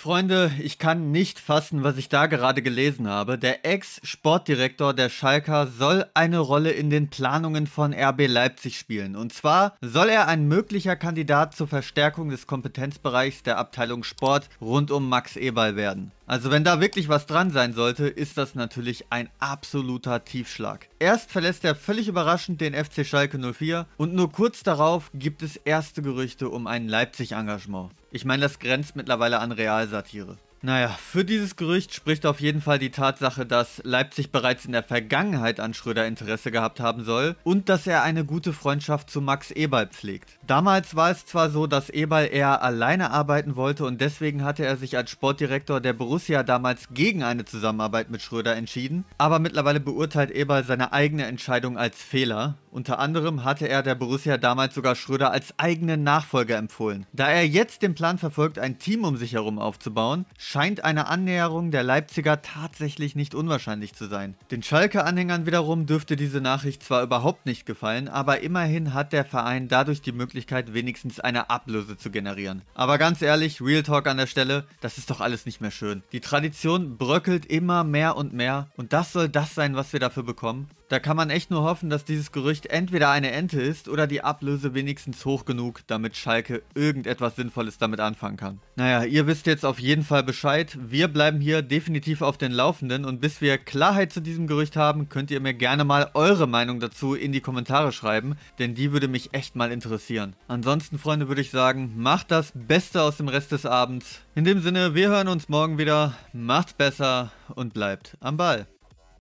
Freunde, ich kann nicht fassen, was ich da gerade gelesen habe. Der Ex-Sportdirektor der Schalker soll eine Rolle in den Planungen von RB Leipzig spielen. Und zwar soll er ein möglicher Kandidat zur Verstärkung des Kompetenzbereichs der Abteilung Sport rund um Max Eberl werden. Also wenn da wirklich was dran sein sollte, ist das natürlich ein absoluter Tiefschlag. Erst verlässt er völlig überraschend den FC Schalke 04 und nur kurz darauf gibt es erste Gerüchte um ein Leipzig-Engagement. Ich meine, das grenzt mittlerweile an Realsatire. Naja, für dieses Gerücht spricht auf jeden Fall die Tatsache, dass Leipzig bereits in der Vergangenheit an Schröder Interesse gehabt haben soll und dass er eine gute Freundschaft zu Max Eberl pflegt. Damals war es zwar so, dass Eberl eher alleine arbeiten wollte und deswegen hatte er sich als Sportdirektor der Borussia damals gegen eine Zusammenarbeit mit Schröder entschieden, aber mittlerweile beurteilt Eberl seine eigene Entscheidung als Fehler unter anderem hatte er der Borussia damals sogar Schröder als eigenen Nachfolger empfohlen. Da er jetzt den Plan verfolgt, ein Team um sich herum aufzubauen, scheint eine Annäherung der Leipziger tatsächlich nicht unwahrscheinlich zu sein. Den Schalke-Anhängern wiederum dürfte diese Nachricht zwar überhaupt nicht gefallen, aber immerhin hat der Verein dadurch die Möglichkeit, wenigstens eine Ablöse zu generieren. Aber ganz ehrlich, Real Talk an der Stelle, das ist doch alles nicht mehr schön. Die Tradition bröckelt immer mehr und mehr und das soll das sein, was wir dafür bekommen. Da kann man echt nur hoffen, dass dieses Gerücht entweder eine Ente ist oder die Ablöse wenigstens hoch genug, damit Schalke irgendetwas Sinnvolles damit anfangen kann. Naja, ihr wisst jetzt auf jeden Fall Bescheid. Wir bleiben hier definitiv auf den Laufenden und bis wir Klarheit zu diesem Gerücht haben, könnt ihr mir gerne mal eure Meinung dazu in die Kommentare schreiben, denn die würde mich echt mal interessieren. Ansonsten, Freunde, würde ich sagen, macht das Beste aus dem Rest des Abends. In dem Sinne, wir hören uns morgen wieder. Macht's besser und bleibt am Ball.